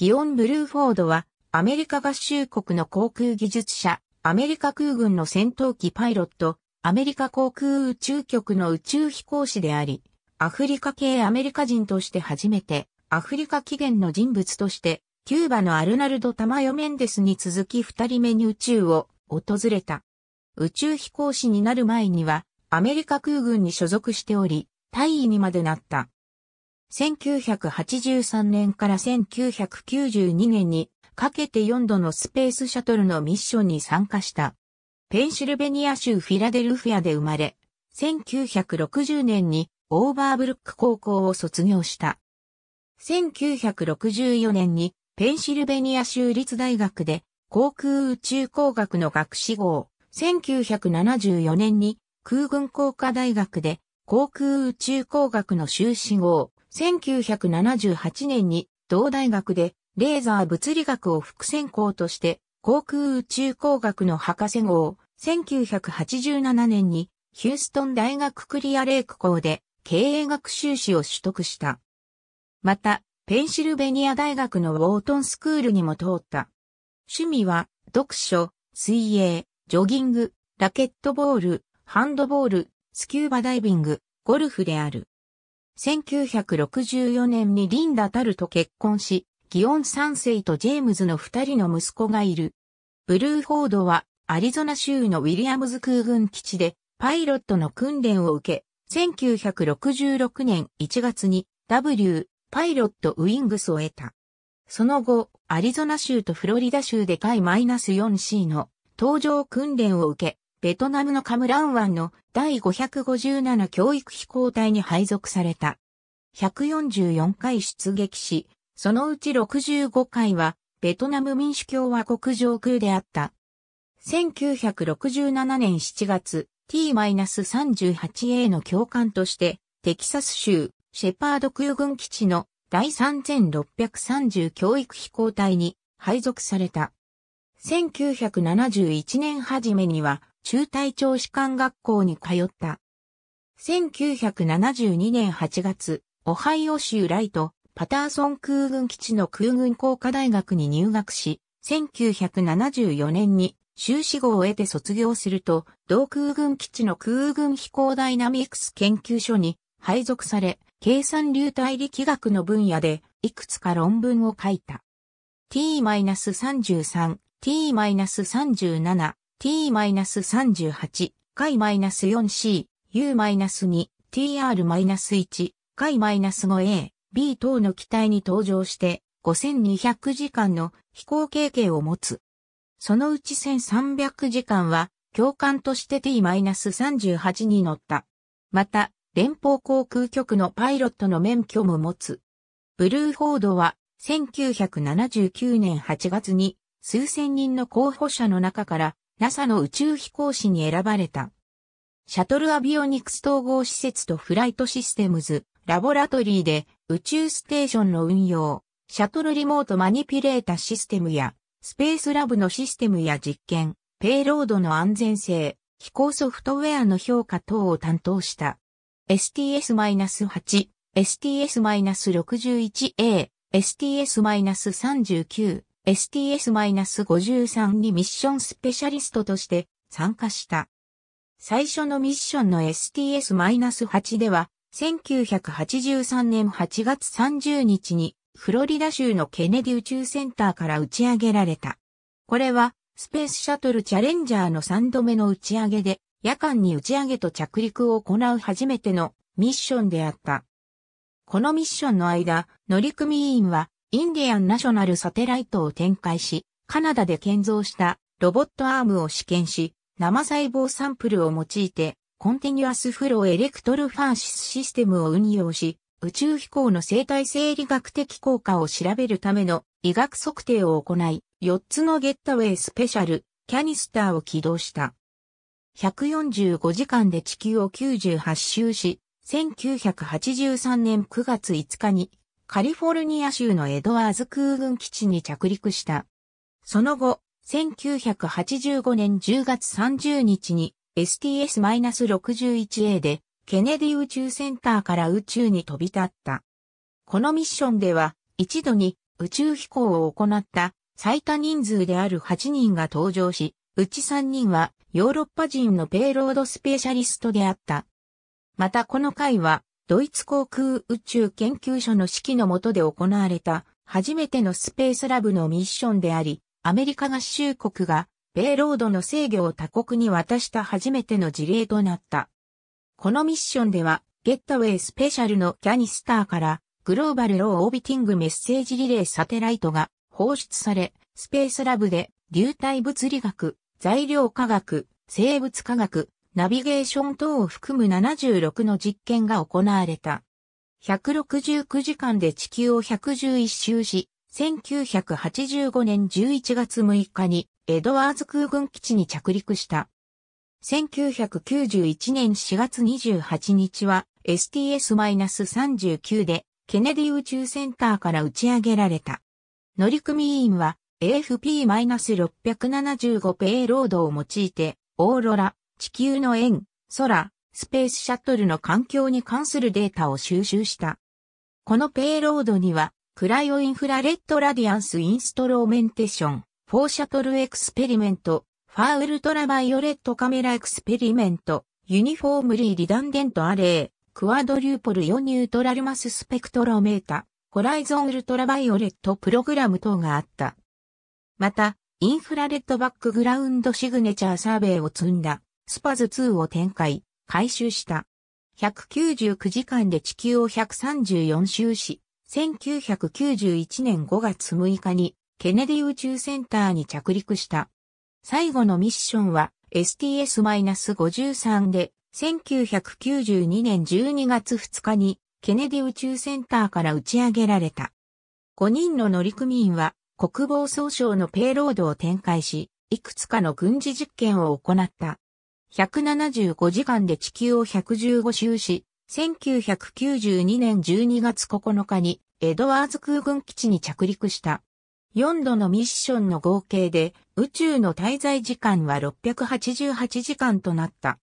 ギオン・ブルーフォードは、アメリカ合衆国の航空技術者、アメリカ空軍の戦闘機パイロット、アメリカ航空宇宙局の宇宙飛行士であり、アフリカ系アメリカ人として初めて、アフリカ起源の人物として、キューバのアルナルド・タマヨ・メンデスに続き二人目に宇宙を訪れた。宇宙飛行士になる前には、アメリカ空軍に所属しており、大尉にまでなった。1983年から1992年にかけて4度のスペースシャトルのミッションに参加した。ペンシルベニア州フィラデルフィアで生まれ、1960年にオーバーブルック高校を卒業した。1964年にペンシルベニア州立大学で航空宇宙工学の学士号、1974年に空軍工科大学で航空宇宙工学の修士号、1978年に同大学でレーザー物理学を副専攻として航空宇宙工学の博士号、1987年にヒューストン大学クリアレーク校で経営学修士を取得した。また、ペンシルベニア大学のウォートンスクールにも通った。趣味は、読書、水泳、ジョギング、ラケットボール、ハンドボール、スキューバダイビング、ゴルフである。1964年にリンダ・タルと結婚し、ギオン3世とジェームズの二人の息子がいる。ブルーフォードはアリゾナ州のウィリアムズ空軍基地でパイロットの訓練を受け、1966年1月に W パイロットウィングスを得た。その後、アリゾナ州とフロリダ州で海 -4C の搭乗訓練を受け、ベトナムのカムラン湾の第557教育飛行隊に配属された。144回出撃し、そのうち65回は、ベトナム民主共和国上空であった。1967年7月、T-38A の教官として、テキサス州、シェパード空軍基地の第3630教育飛行隊に配属された。1971年初めには、中隊長士官学校に通った。1972年8月、オハイオ州ライト、パターソン空軍基地の空軍工科大学に入学し、1974年に修士号を得て卒業すると、同空軍基地の空軍飛行ダイナミクス研究所に配属され、計算流体力学の分野でいくつか論文を書いた。t-33、t-37、t-38 回 -4c、u-2、tr-1、回 -5a、b 等の機体に搭乗して5200時間の飛行経験を持つ。そのうち1300時間は教官として t-38 に乗った。また、連邦航空局のパイロットの免許も持つ。ブルーフォードは1979年8月に数千人の候補者の中から NASA の宇宙飛行士に選ばれた。シャトルアビオニクス統合施設とフライトシステムズ、ラボラトリーで宇宙ステーションの運用、シャトルリモートマニピュレータシステムや、スペースラブのシステムや実験、ペイロードの安全性、飛行ソフトウェアの評価等を担当した。STS-8、STS-61A、STS-39、STS-53 にミッションスペシャリストとして参加した。最初のミッションの STS-8 では、1983年8月30日にフロリダ州のケネディ宇宙センターから打ち上げられた。これはスペースシャトルチャレンジャーの3度目の打ち上げで夜間に打ち上げと着陸を行う初めてのミッションであった。このミッションの間、乗組員はインディアンナショナルサテライトを展開し、カナダで建造したロボットアームを試験し、生細胞サンプルを用いて、コンティニュアスフローエレクトルファーシスシステムを運用し、宇宙飛行の生態生理学的効果を調べるための医学測定を行い、4つのゲッタウェイスペシャル、キャニスターを起動した。145時間で地球を98周し、1983年9月5日にカリフォルニア州のエドワーズ空軍基地に着陸した。その後、1985年10月30日に STS-61A でケネディ宇宙センターから宇宙に飛び立った。このミッションでは一度に宇宙飛行を行った最多人数である8人が登場し、うち3人はヨーロッパ人のペイロードスペシャリストであった。またこの回はドイツ航空宇宙研究所の指揮の下で行われた初めてのスペースラブのミッションであり、アメリカ合衆国が米ロードの制御を他国に渡した初めての事例となった。このミッションでは、ゲットウェイスペシャルのキャニスターからグローバルローオービティングメッセージリレーサテライトが放出され、スペースラブで流体物理学、材料科学、生物科学、ナビゲーション等を含む76の実験が行われた。169時間で地球を111周し、1985年11月6日にエドワーズ空軍基地に着陸した。1991年4月28日は STS-39 でケネディ宇宙センターから打ち上げられた。乗組員は AFP-675 ペイロードを用いてオーロラ、地球の円、空、スペースシャトルの環境に関するデータを収集した。このペイロードには、クライオインフラレッドラディアンスインストローメンテーション、フォーシャトルエクスペリメント、ファーウルトラバイオレットカメラエクスペリメント、ユニフォームリーリダンデントアレー、クワドリューポル4ニュートラルマススペクトロメータ、ホライゾンウルトラバイオレットプログラム等があった。また、インフラレッドバックグラウンドシグネチャーサーベイを積んだ。スパズ2を展開、回収した。199時間で地球を134周し、1991年5月6日にケネディ宇宙センターに着陸した。最後のミッションは STS-53 で1992年12月2日にケネディ宇宙センターから打ち上げられた。5人の乗組員は国防総省のペイロードを展開し、いくつかの軍事実験を行った。175時間で地球を115周し、1992年12月9日にエドワーズ空軍基地に着陸した。4度のミッションの合計で宇宙の滞在時間は688時間となった。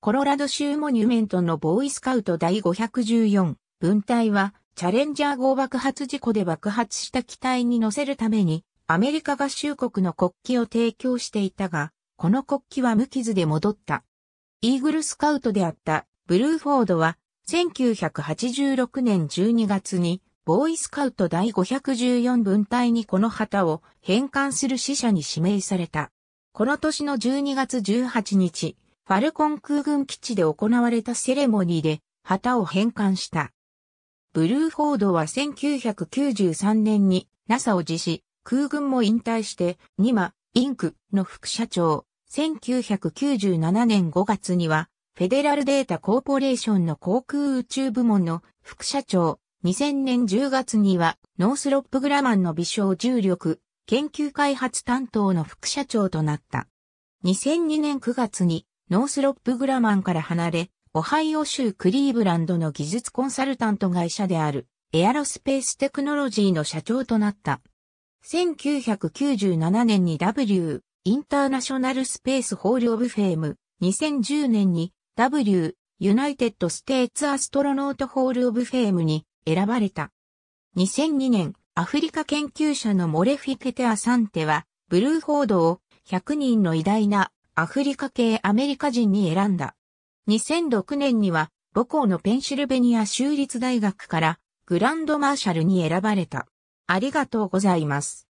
コロラド州モニュメントのボーイスカウト第514分隊はチャレンジャー号爆発事故で爆発した機体に乗せるためにアメリカ合衆国の国旗を提供していたが、この国旗は無傷で戻った。イーグルスカウトであったブルーフォードは1986年12月にボーイスカウト第514分隊にこの旗を返還する死者に指名された。この年の12月18日、ファルコン空軍基地で行われたセレモニーで旗を返還した。ブルーフォードは1993年に NASA を辞し、空軍も引退して、ニマ、インクの副社長、1997年5月には、フェデラルデータコーポレーションの航空宇宙部門の副社長、2000年10月には、ノースロップグラマンの微小重力、研究開発担当の副社長となった。2002年9月に、ノースロップグラマンから離れ、オハイオ州クリーブランドの技術コンサルタント会社である、エアロスペーステクノロジーの社長となった。1997年に W、インターナショナルスペースホールオブフェーム、2010年に W、ユナイテッドステーツアストロノートホールオブフェームに選ばれた。2002年、アフリカ研究者のモレフィケテアサンテは、ブルーフォードを100人の偉大なアフリカ系アメリカ人に選んだ。2006年には、母校のペンシルベニア州立大学からグランドマーシャルに選ばれた。ありがとうございます。